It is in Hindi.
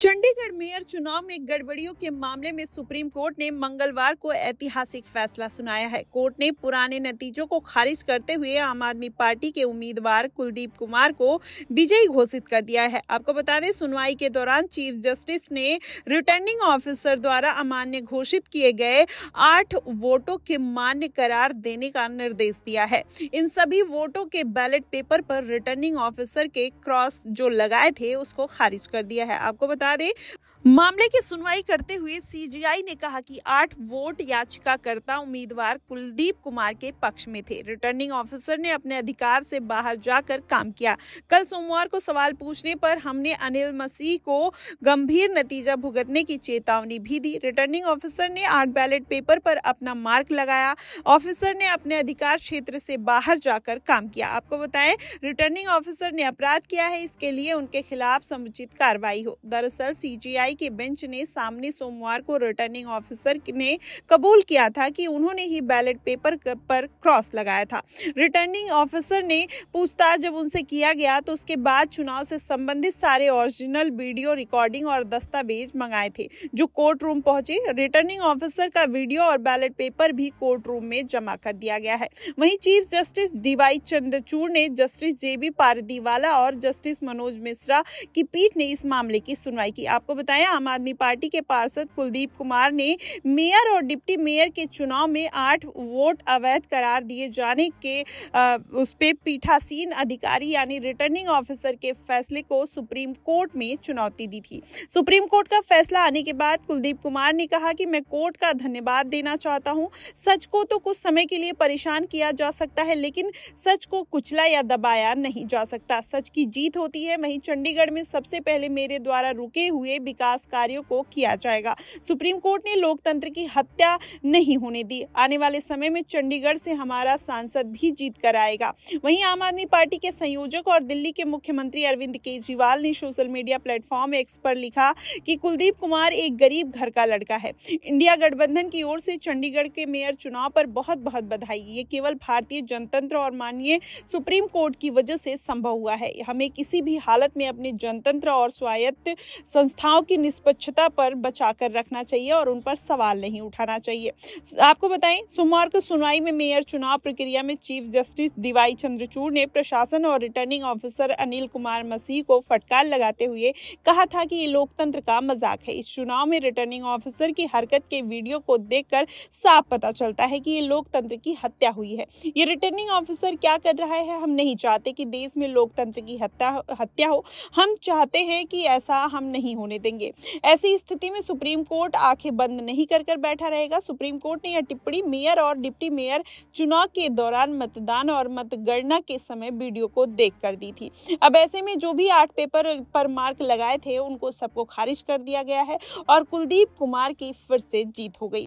चंडीगढ़ मेयर चुनाव में गड़बड़ियों के मामले में सुप्रीम कोर्ट ने मंगलवार को ऐतिहासिक फैसला सुनाया है कोर्ट ने पुराने नतीजों को खारिज करते हुए आम आदमी पार्टी के उम्मीदवार कुलदीप कुमार को विजयी घोषित कर दिया है आपको बता दें सुनवाई के दौरान चीफ जस्टिस ने रिटर्निंग ऑफिसर द्वारा अमान्य घोषित किए गए आठ वोटों के मान्य करार देने का निर्देश दिया है इन सभी वोटों के बैलेट पेपर पर रिटर्निंग ऑफिसर के क्रॉस जो लगाए थे उसको खारिज कर दिया है आपको बता बता दें मामले की सुनवाई करते हुए सीजीआई ने कहा कि आठ वोट याचिकाकर्ता उम्मीदवार कुलदीप कुमार के पक्ष में थे रिटर्निंग ऑफिसर ने अपने अधिकार से बाहर जाकर काम किया कल सोमवार को सवाल पूछने पर हमने अनिल मसीह को गंभीर नतीजा भुगतने की चेतावनी भी दी रिटर्निंग ऑफिसर ने आठ बैलेट पेपर पर अपना मार्क लगाया ऑफिसर ने अपने अधिकार क्षेत्र से बाहर जाकर काम किया आपको बताए रिटर्निंग ऑफिसर ने अपराध किया है इसके लिए उनके खिलाफ समुचित कार्रवाई हो दरअसल सीजीआई की बेंच ने सामने सोमवार को रिटर्निंग ऑफिसर ने कबूल किया था कि उन्होंने ही बैलेट पेपर पर क्रॉस लगाया था रिटर्निंग ऑफिसर ने पूछताछ जब उनसे किया गया तो उसके बाद चुनाव से संबंधित सारे ओरिजिनल वीडियो रिकॉर्डिंग और दस्तावेज मंगाए थे जो कोर्ट रूम पहुंचे रिटर्निंग ऑफिसर का वीडियो और बैलेट पेपर भी कोर्ट रूम में जमा कर दिया गया है वहीं चीफ जस्टिस डीवाई चंद्रचूड़ ने जस्टिस जे बी पारदीवाला और जस्टिस मनोज मिश्रा की पीठ ने इस मामले की सुनवाई की आपको बताया बताया आम आदमी पार्टी के पार्षद कुलदीप कुमार ने मेयर और डिप्टी मेयर के चुनाव में आठ वोट अवैध करार दिए जाने के उस पर पीठासीन अधिकारी यानी रिटर्निंग ऑफिसर के फैसले को सुप्रीम कोर्ट में चुनौती दी थी सुप्रीम कोर्ट का फैसला आने के बाद कुलदीप कुमार ने कहा कि मैं कोर्ट का धन्यवाद देना चाहता हूं सच को तो कुछ समय के लिए परेशान किया जा सकता है लेकिन सच को कुचला या दबाया नहीं जा सकता सच की जीत होती है वहीं चंडीगढ़ में सबसे पहले मेरे द्वारा रुके हुए विकास विकास कार्यों को किया जाएगा सुप्रीम कोर्ट ने लोकतंत्र की हत्या नहीं होने दी आने वाले समय में चंडीगढ़ से हमारा सांसद भी जीत कर आएगा वहीं आम आदमी पार्टी के संयोजक और दिल्ली के मुख्यमंत्री अरविंद केजरीवाल ने सोशल मीडिया प्लेटफॉर्म एक्स पर लिखा कि कुलदीप कुमार एक गरीब घर का लड़का है इंडिया गठबंधन की ओर से चंडीगढ़ के मेयर चुनाव पर बहुत बहुत बधाई ये केवल भारतीय जनतंत्र और माननीय सुप्रीम कोर्ट की वजह से संभव हुआ है हमें किसी भी हालत में अपने जनतंत्र और स्वायत्त संस्थाओं की की निष्पक्षता पर बचाकर रखना चाहिए और उन पर सवाल नहीं उठाना चाहिए आपको बताएं सोमवार को सुनवाई में मेयर चुनाव प्रक्रिया में चीफ जस्टिस दिवाई चंद्रचूड़ ने प्रशासन और रिटर्निंग ऑफिसर अनिल कुमार मसीह को फटकार लगाते हुए कहा था कि ये लोकतंत्र का मजाक है इस चुनाव में रिटर्निंग ऑफिसर की हरकत के वीडियो को देखकर साफ पता चलता है कि ये लोकतंत्र की हत्या हुई है ये रिटर्निंग ऑफिसर क्या कर रहा है हम नहीं चाहते कि देश में लोकतंत्र की हत्या हत्या हो हम चाहते हैं कि ऐसा हम नहीं होने देंगे करेंगे ऐसी स्थिति में सुप्रीम कोर्ट आंखें बंद नहीं कर कर बैठा रहेगा सुप्रीम कोर्ट ने यह टिप्पणी मेयर और डिप्टी मेयर चुनाव के दौरान मतदान और मतगणना के समय वीडियो को देख कर दी थी अब ऐसे में जो भी आठ पेपर पर मार्क लगाए थे उनको सबको खारिज कर दिया गया है और कुलदीप कुमार की फिर से जीत हो गई